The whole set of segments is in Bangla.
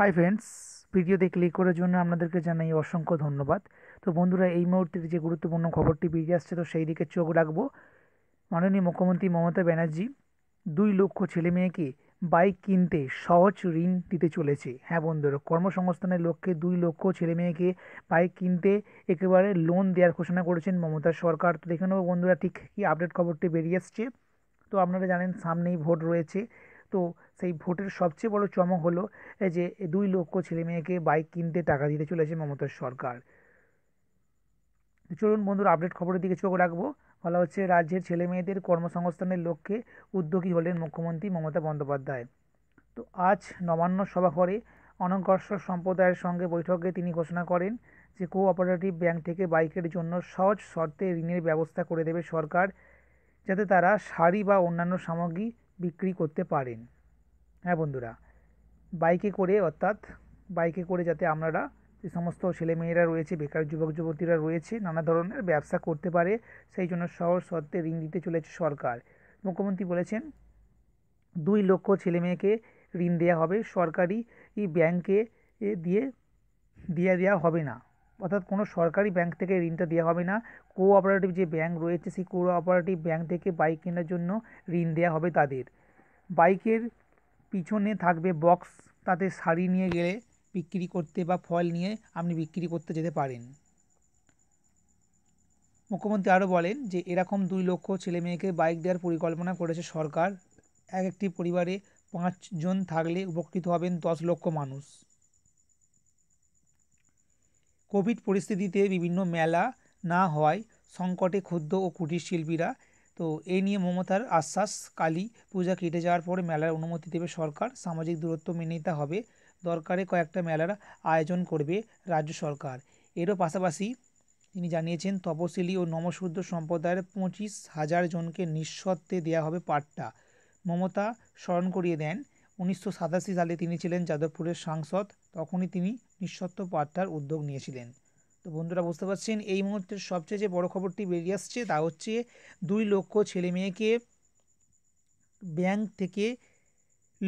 হাই ফ্রেন্ডস ভিডিওতে ক্লিক করার জন্য আপনাদেরকে জানাই অসংখ্য ধন্যবাদ তো বন্ধুরা এই মুহূর্তের যে গুরুত্বপূর্ণ খবরটি বেরিয়ে আসছে তো সেই দিকে চোখ রাখবো মাননীয় মুখ্যমন্ত্রী মমতা ব্যানার্জি দুই লক্ষ ছেলে মেয়েকে বাইক কিনতে সহজ ঋণ দিতে চলেছে হ্যাঁ বন্ধুরা কর্মসংস্থানের লক্ষ্যে দুই লক্ষ ছেলে মেয়েকে বাইক কিনতে একেবারে লোন দেওয়ার ঘোষণা করেছেন মমতা সরকার তো দেখে নেবো বন্ধুরা ঠিক কি আপডেট খবরটি বেরিয়ে আসছে তো আপনারা জানেন সামনেই ভোট রয়েছে তো সেই ভোটের সবচেয়ে বড় চমক হলো যে দুই লক্ষ ছেলে মেয়েকে বাইক কিনতে টাকা দিতে চলেছে মমতার সরকার চলুন বন্ধুরা আপডেট খবরের দিকে চোখ রাখবো বলা হচ্ছে রাজ্যের ছেলে মেয়েদের কর্মসংস্থানের লক্ষ্যে উদ্যোগী হলেন মুখ্যমন্ত্রী মমতা বন্দ্যোপাধ্যায় তো আজ নবান্ন সভা করে অনগ্রসর সম্প্রদায়ের সঙ্গে বৈঠকে তিনি ঘোষণা করেন যে কোঅপারেটিভ ব্যাংক থেকে বাইকের জন্য সহজ শর্তে ঋণের ব্যবস্থা করে দেবে সরকার যাতে তারা শাড়ি বা অন্যান্য সামগ্রী বিক্রি করতে পারেন হ্যাঁ বন্ধুরা বাইকে করে অর্থাৎ বাইকে করে যাতে আপনারা যে সমস্ত ছেলেমেয়েরা রয়েছে বেকার যুবক যুবতীরা রয়েছে নানা ধরনের ব্যবসা করতে পারে সেই জন্য সহজ শর্তে ঋণ দিতে চলেছে সরকার মুখ্যমন্ত্রী বলেছেন দুই লক্ষ ছেলে মেয়েকে ঋণ দেওয়া হবে সরকারি ব্যাংকে দিয়ে দিয়ে দেওয়া হবে না অর্থাৎ কোনো সরকারি ব্যাংক থেকে ঋণটা দেওয়া হবে না কোঅপারেটিভ যে ব্যাংক রয়েছে সেই কোঅপারেটিভ ব্যাংক থেকে বাইক কেনার জন্য ঋণ দেওয়া হবে তাদের বাইকের পিছনে থাকবে বক্স তাতে শাড়ি নিয়ে গেলে বিক্রি করতে বা ফল নিয়ে আপনি বিক্রি করতে যেতে পারেন মুখ্যমন্ত্রী আরও বলেন যে এরকম দুই লক্ষ ছেলে মেয়েকে বাইক দেওয়ার পরিকল্পনা করেছে সরকার এক একটি পরিবারে পাঁচজন থাকলে উপকৃত হবেন দশ লক্ষ মানুষ কোভিড পরিস্থিতিতে বিভিন্ন মেলা না হওয়ায় সংকটে ক্ষুদ্র ও কুটির শিল্পীরা তো এই নিয়ে মমতার আশ্বাস কালী পূজা কেটে যাওয়ার পরে মেলার অনুমতি দেবে সরকার সামাজিক দূরত্ব মেনে নিতে হবে দরকারে কয়েকটা মেলার আয়োজন করবে রাজ্য সরকার এরও পাশাপাশি তিনি জানিয়েছেন তপশিলি ও নমশুদ্ধ সম্প্রদায়ের পঁচিশ হাজার জনকে নিঃশর্তে দেওয়া হবে পাট্টা মমতা স্মরণ করিয়ে দেন উনিশশো সালে তিনি ছিলেন যাদবপুরের সাংসদ তখনই তিনি নিঃস্বত্ব পাট্টার উদ্যোগ নিয়েছিলেন তো বন্ধুরা বুঝতে পারছেন এই মুহূর্তের সবচেয়ে যে বড় খবরটি বেরিয়ে আসছে তা হচ্ছে দুই লক্ষ ছেলে মেয়েকে ব্যাংক থেকে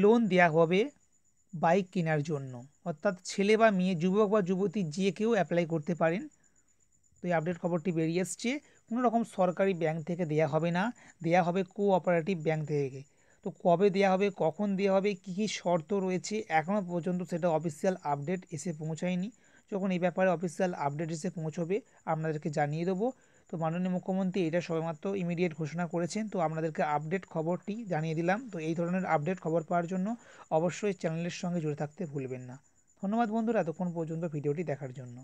লোন দেয়া হবে বাইক কেনার জন্য অর্থাৎ ছেলে বা মেয়ে যুবক বা যুবতী যে কেউ অ্যাপ্লাই করতে পারেন তো এই আপডেট খবরটি বেরিয়ে এসছে কোনো রকম সরকারি ব্যাংক থেকে দেয়া হবে না দেয়া হবে কোঅপারেটিভ ব্যাংক থেকে তো কবে দেওয়া হবে কখন দেওয়া হবে কি কি শর্ত রয়েছে এখনও পর্যন্ত সেটা অফিসিয়াল আপডেট এসে পৌঁছায়নি যখন এই ব্যাপারে অফিসিয়াল আপডেট এসে পৌঁছবে আপনাদেরকে জানিয়ে দেবো তো মাননীয় মুখ্যমন্ত্রী এটা সবেমাত্র ইমিডিয়েট ঘোষণা করেছেন তো আপনাদেরকে আপডেট খবরটি জানিয়ে দিলাম তো এই ধরনের আপডেট খবর পাওয়ার জন্য অবশ্যই চ্যানেলের সঙ্গে জুড়ে থাকতে ভুলবেন না ধন্যবাদ বন্ধুরা এতক্ষণ পর্যন্ত ভিডিওটি দেখার জন্য